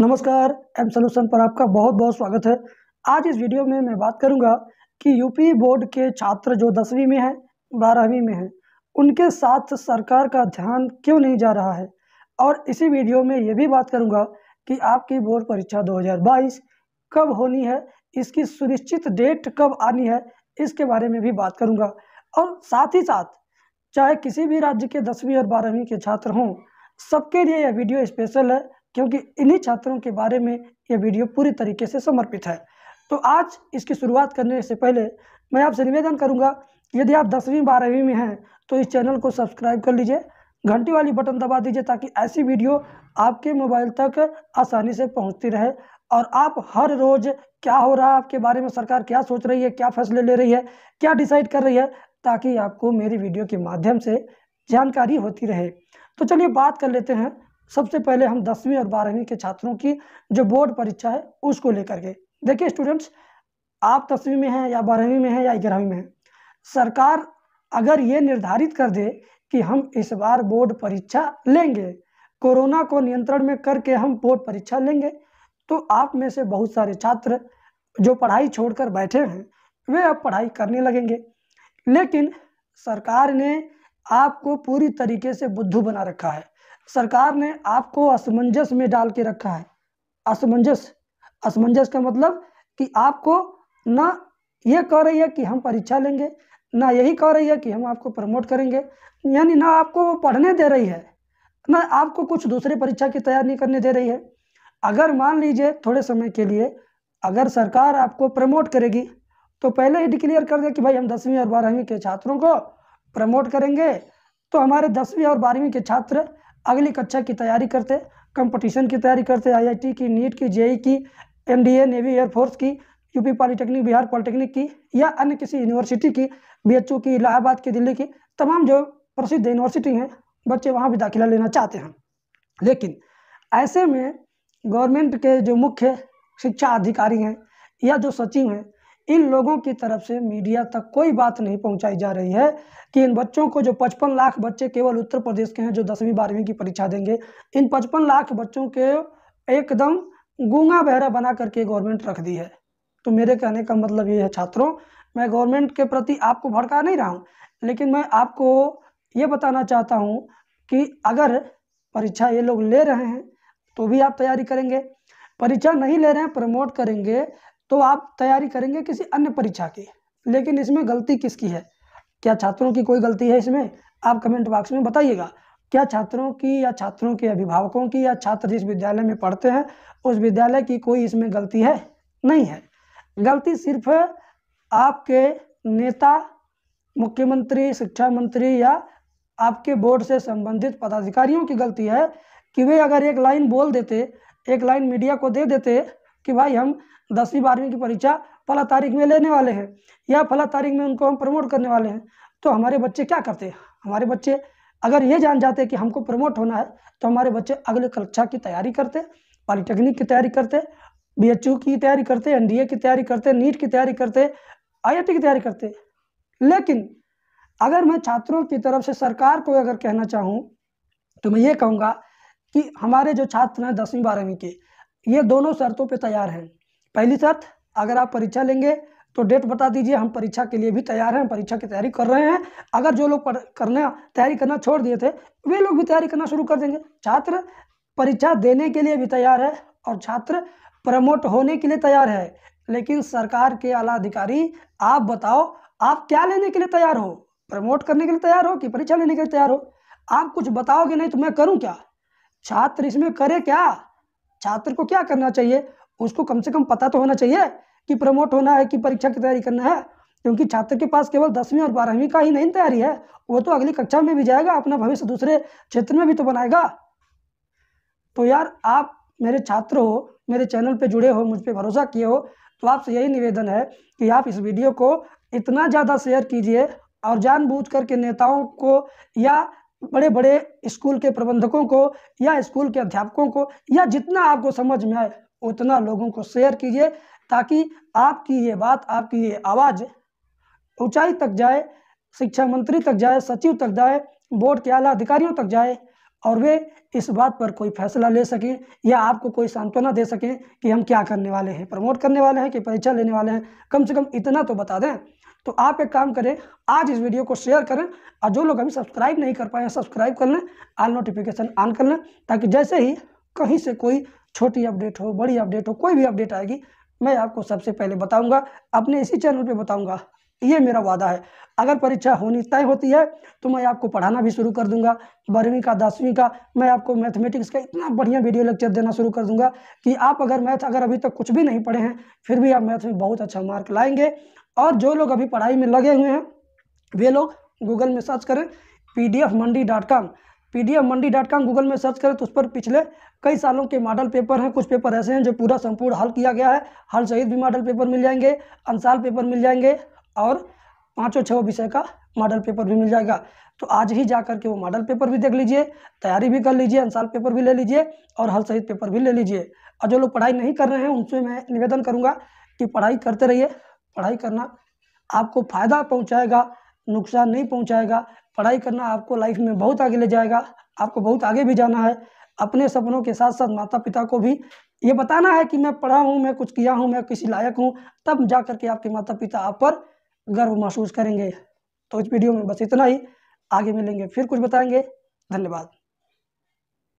नमस्कार M solution पर आपका बहुत बहुत स्वागत है आज इस वीडियो में मैं बात करूंगा कि यूपी बोर्ड के छात्र जो दसवीं में हैं बारहवीं में हैं उनके साथ सरकार का ध्यान क्यों नहीं जा रहा है और इसी वीडियो में ये भी बात करूंगा कि आपकी बोर्ड परीक्षा 2022 कब होनी है इसकी सुनिश्चित डेट कब आनी है इसके बारे में भी बात करूँगा और साथ ही साथ चाहे किसी भी राज्य के दसवीं और बारहवीं के छात्र हों सबके लिए यह वीडियो स्पेशल है क्योंकि इन्हीं छात्रों के बारे में यह वीडियो पूरी तरीके से समर्पित है तो आज इसकी शुरुआत करने से पहले मैं आपसे निवेदन करूंगा यदि आप दसवीं बारहवीं में हैं तो इस चैनल को सब्सक्राइब कर लीजिए घंटी वाली बटन दबा दीजिए ताकि ऐसी वीडियो आपके मोबाइल तक आसानी से पहुंचती रहे और आप हर रोज़ क्या हो रहा है आपके बारे में सरकार क्या सोच रही है क्या फैसले ले रही है क्या डिसाइड कर रही है ताकि आपको मेरी वीडियो के माध्यम से जानकारी होती रहे तो चलिए बात कर लेते हैं सबसे पहले हम दसवीं और बारहवीं के छात्रों की जो बोर्ड परीक्षा है उसको लेकर के देखिए स्टूडेंट्स आप दसवीं में हैं या बारहवीं में हैं या ग्यारहवीं में हैं सरकार अगर ये निर्धारित कर दे कि हम इस बार बोर्ड परीक्षा लेंगे कोरोना को नियंत्रण में करके हम बोर्ड परीक्षा लेंगे तो आप में से बहुत सारे छात्र जो पढ़ाई छोड़कर बैठे हैं वे अब पढ़ाई करने लगेंगे लेकिन सरकार ने आपको पूरी तरीके से बुद्धू बना रखा है सरकार ने आपको असमंजस में डाल के रखा है असमंजस असमंजस का मतलब कि आपको ना ये कह रही है कि हम परीक्षा लेंगे ना यही कह रही है कि हम आपको प्रमोट करेंगे यानी ना आपको पढ़ने दे रही है ना आपको कुछ दूसरे परीक्षा की तैयारी नहीं करने दे रही है अगर मान लीजिए थोड़े समय के लिए अगर सरकार आपको प्रमोट करेगी तो पहले ही डिक्लेयर कर दे कि भाई हम दसवीं और बारहवीं के छात्रों को प्रमोट करेंगे तो हमारे दसवीं और बारहवीं के छात्र अगली कक्षा की तैयारी करते कंपटीशन की तैयारी करते आईआईटी की नीट की जेई e की एनडीए नेवी एयरफोर्स की यूपी पॉलिटेक्निक बिहार पॉलिटेक्निक की या अन्य किसी यूनिवर्सिटी की बी की इलाहाबाद की दिल्ली की तमाम जो प्रसिद्ध यूनिवर्सिटी हैं बच्चे वहाँ भी दाखिला लेना चाहते हैं लेकिन ऐसे में गवर्नमेंट के जो मुख्य शिक्षा अधिकारी हैं या जो सचिव हैं इन लोगों की तरफ से मीडिया तक कोई बात नहीं पहुंचाई जा रही है कि इन बच्चों को जो पचपन लाख बच्चे केवल उत्तर प्रदेश के हैं जो दसवीं बारहवीं की परीक्षा देंगे इन पचपन लाख बच्चों के एकदम गूंगा बहरा बना करके गवर्नमेंट रख दी है तो मेरे कहने का मतलब ये है छात्रों मैं गवर्नमेंट के प्रति आपको भड़का नहीं रहा हूँ लेकिन मैं आपको ये बताना चाहता हूँ कि अगर परीक्षा ये लोग ले रहे हैं तो भी आप तैयारी करेंगे परीक्षा नहीं ले रहे हैं प्रमोट करेंगे तो आप तैयारी करेंगे किसी अन्य परीक्षा की लेकिन इसमें गलती किसकी है क्या छात्रों की कोई गलती है इसमें आप कमेंट बॉक्स में बताइएगा क्या छात्रों की या छात्रों के अभिभावकों की या छात्र जिस विद्यालय में पढ़ते हैं उस विद्यालय की कोई इसमें गलती है नहीं है गलती सिर्फ आपके नेता मुख्यमंत्री शिक्षा मंत्री या आपके बोर्ड से संबंधित पदाधिकारियों की गलती है कि वे अगर एक लाइन बोल देते एक लाइन मीडिया को दे देते कि भाई हम दसवीं बारहवीं की परीक्षा फला तारीख में लेने वाले हैं या फला तारीख में उनको हम प्रमोट करने वाले हैं तो हमारे बच्चे क्या करते हैं हमारे बच्चे अगर ये जान जाते कि हमको प्रमोट होना है तो हमारे बच्चे अगले कक्षा की तैयारी करते पॉलिटेक्निक की तैयारी करते बी की तैयारी करते एन की तैयारी करते नीट की तैयारी करते आई की तैयारी करते लेकिन अगर मैं छात्रों की तरफ से सरकार को अगर कहना चाहूँ तो मैं ये कहूँगा कि हमारे जो छात्र हैं दसवीं बारहवीं के ये दोनों शर्तों पे तैयार हैं पहली शर्त अगर आप परीक्षा लेंगे तो डेट बता दीजिए हम परीक्षा के लिए भी तैयार हैं परीक्षा की तैयारी कर रहे हैं अगर जो लोग करना तैयारी करना छोड़ दिए थे वे लोग भी तैयारी करना शुरू कर देंगे छात्र परीक्षा देने के लिए भी तैयार है और छात्र प्रमोट होने के लिए तैयार है लेकिन सरकार के आला अधिकारी आप बताओ आप क्या लेने के लिए तैयार हो प्रमोट करने के लिए तैयार हो कि परीक्षा लेने के लिए तैयार हो आप कुछ बताओगे नहीं तो मैं करूं क्या छात्र इसमें करे क्या छात्र को क्या करना चाहिए उसको कम से कम पता तो होना चाहिए कि प्रमोट होना है कि परीक्षा की तैयारी करना है क्योंकि छात्र के पास केवल दसवीं और बारहवीं का ही नहीं तैयारी है वो तो अगली कक्षा में भी जाएगा अपना भविष्य दूसरे क्षेत्र में भी तो बनाएगा तो यार आप मेरे छात्र हो मेरे चैनल पे जुड़े हो मुझ पे भरोसा किए हो तो आपसे यही निवेदन है कि आप इस वीडियो को इतना ज़्यादा शेयर कीजिए और जानबूझ करके नेताओं को या बड़े बड़े स्कूल के प्रबंधकों को या स्कूल के अध्यापकों को या जितना आपको समझ में आए उतना लोगों को शेयर कीजिए ताकि आपकी ये बात आपकी ये आवाज़ ऊंचाई तक जाए शिक्षा मंत्री तक जाए सचिव तक जाए बोर्ड के आला अधिकारियों तक जाए और वे इस बात पर कोई फैसला ले सकें या आपको कोई सांत्वना दे सकें कि हम क्या करने वाले हैं प्रमोट करने वाले हैं कि परीक्षा लेने वाले हैं कम से कम इतना तो बता दें तो आप एक काम करें आज इस वीडियो को शेयर करें और जो लोग अभी सब्सक्राइब नहीं कर पाए सब्सक्राइब कर लें आल नोटिफिकेशन ऑन कर लें ताकि जैसे ही कहीं से कोई छोटी अपडेट हो बड़ी अपडेट हो कोई भी अपडेट आएगी मैं आपको सबसे पहले बताऊंगा अपने इसी चैनल पे बताऊंगा ये मेरा वादा है अगर परीक्षा होनी तय होती है तो मैं आपको पढ़ाना भी शुरू कर दूंगा बारहवीं का दसवीं का मैं आपको मैथमेटिक्स का इतना बढ़िया वीडियो लेक्चर देना शुरू कर दूंगा कि आप अगर मैथ अगर अभी तक तो कुछ भी नहीं पढ़े हैं फिर भी आप मैथ में बहुत अच्छा मार्क लाएंगे और जो लोग अभी पढ़ाई में लगे हुए हैं वे लोग गूगल में सर्च करें P D F Mandi dot com P D F Mandi dot com Google में सर्च करें तो उस पर पिछले कई सालों के मॉडल पेपर हैं कुछ पेपर ऐसे हैं जो पूरा संपूर्ण हल किया गया है हल सहित भी मॉडल पेपर मिल जाएंगे अंसाल पेपर मिल जाएंगे और पाँचों छः विषय का मॉडल पेपर भी मिल जाएगा तो आज ही जा करके वो मॉडल पेपर भी देख लीजिए तैयारी भी कर लीजिए अंसाल पेपर भी ले लीजिए और हल सहित पेपर भी ले लीजिए और जो लोग पढ़ाई नहीं कर रहे हैं उनसे मैं निवेदन करूँगा कि पढ़ाई करते रहिए पढ़ाई करना आपको फ़ायदा पहुंचाएगा नुकसान नहीं पहुंचाएगा पढ़ाई करना आपको लाइफ में बहुत आगे ले जाएगा आपको बहुत आगे भी जाना है अपने सपनों के साथ साथ माता पिता को भी ये बताना है कि मैं पढ़ा हूँ मैं कुछ किया हूँ मैं किसी लायक हूँ तब जा करके आपके माता पिता आप पर गर्व महसूस करेंगे तो इस वीडियो में बस इतना ही आगे मिलेंगे फिर कुछ बताएंगे धन्यवाद